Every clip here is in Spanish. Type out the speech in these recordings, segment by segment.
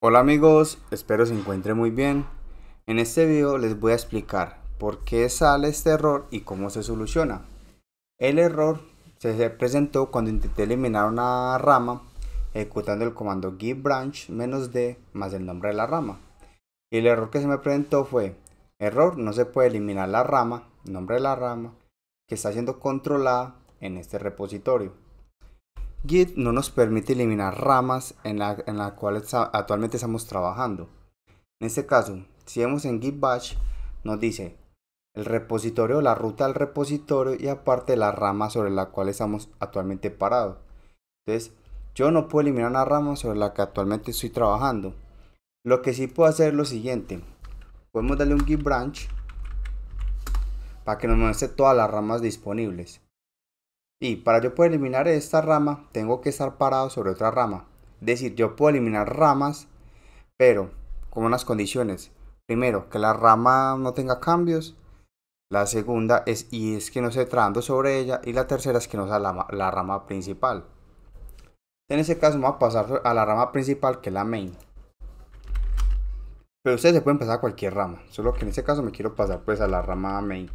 Hola amigos, espero se encuentren muy bien. En este video les voy a explicar por qué sale este error y cómo se soluciona. El error se presentó cuando intenté eliminar una rama ejecutando el comando git branch -d más el nombre de la rama. Y el error que se me presentó fue, error, no se puede eliminar la rama, nombre de la rama, que está siendo controlada en este repositorio. Git no nos permite eliminar ramas en la, en cual actualmente estamos trabajando. En este caso, si vemos en Git Bash, nos dice el repositorio, la ruta al repositorio y aparte la rama sobre la cual estamos actualmente parados. Entonces, yo no puedo eliminar una rama sobre la que actualmente estoy trabajando. Lo que sí puedo hacer es lo siguiente. Podemos darle un git branch para que nos muestre todas las ramas disponibles. Y para yo poder eliminar esta rama, tengo que estar parado sobre otra rama. Es decir, yo puedo eliminar ramas, pero con unas condiciones. Primero, que la rama no tenga cambios. La segunda es, y es que no se trabando sobre ella. Y la tercera es que no sea la, rama principal. En ese caso vamos a pasar a la rama principal que es la main. Pero ustedes se pueden pasar a cualquier rama. Solo que en este caso me quiero pasar pues a la rama main.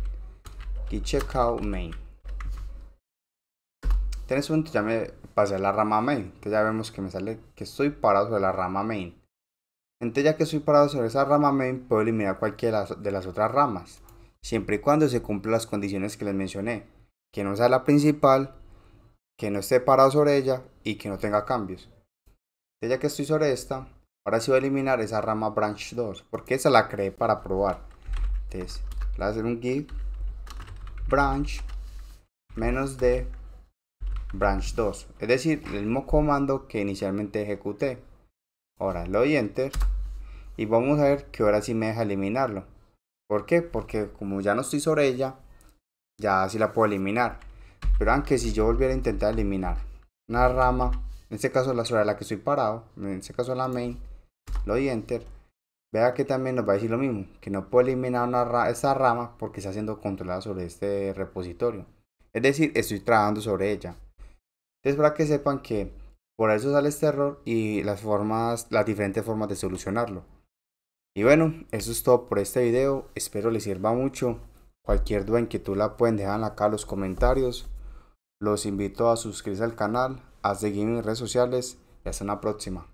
Y checkout main. En un momento ya me pasé a la rama main. Entonces ya vemos que me sale que estoy parado sobre la rama main. Entonces ya que estoy parado sobre esa rama main, puedo eliminar cualquiera de las otras ramas. Siempre y cuando se cumplan las condiciones que les mencioné. Que no sea la principal, que no esté parado sobre ella y que no tenga cambios. Entonces ya que estoy sobre esta, ahora sí voy a eliminar esa rama branch 2. Porque esa la creé para probar. Entonces, voy a hacer un git branch menos de branch 2, es decir, el mismo comando que inicialmente ejecuté. Ahora lo doy enter y vamos a ver que ahora sí me deja eliminarlo. ¿Por qué? Porque como ya no estoy sobre ella, ya sí la puedo eliminar. Pero aunque si yo volviera a intentar eliminar una rama, en este caso la sobre la que estoy parado, en este caso la main, lo doy enter, vea que también nos va a decir lo mismo, que no puedo eliminar una esta rama porque está siendo controlada sobre este repositorio. Es decir, estoy trabajando sobre ella. Es para que sepan que por eso sale este error y las formas, las diferentes formas de solucionarlo. Y bueno, eso es todo por este video. Espero les sirva mucho. Cualquier duda, que tú la pueden dejar acá en los comentarios. Los invito a suscribirse al canal, a seguirme en mis redes sociales y hasta una próxima.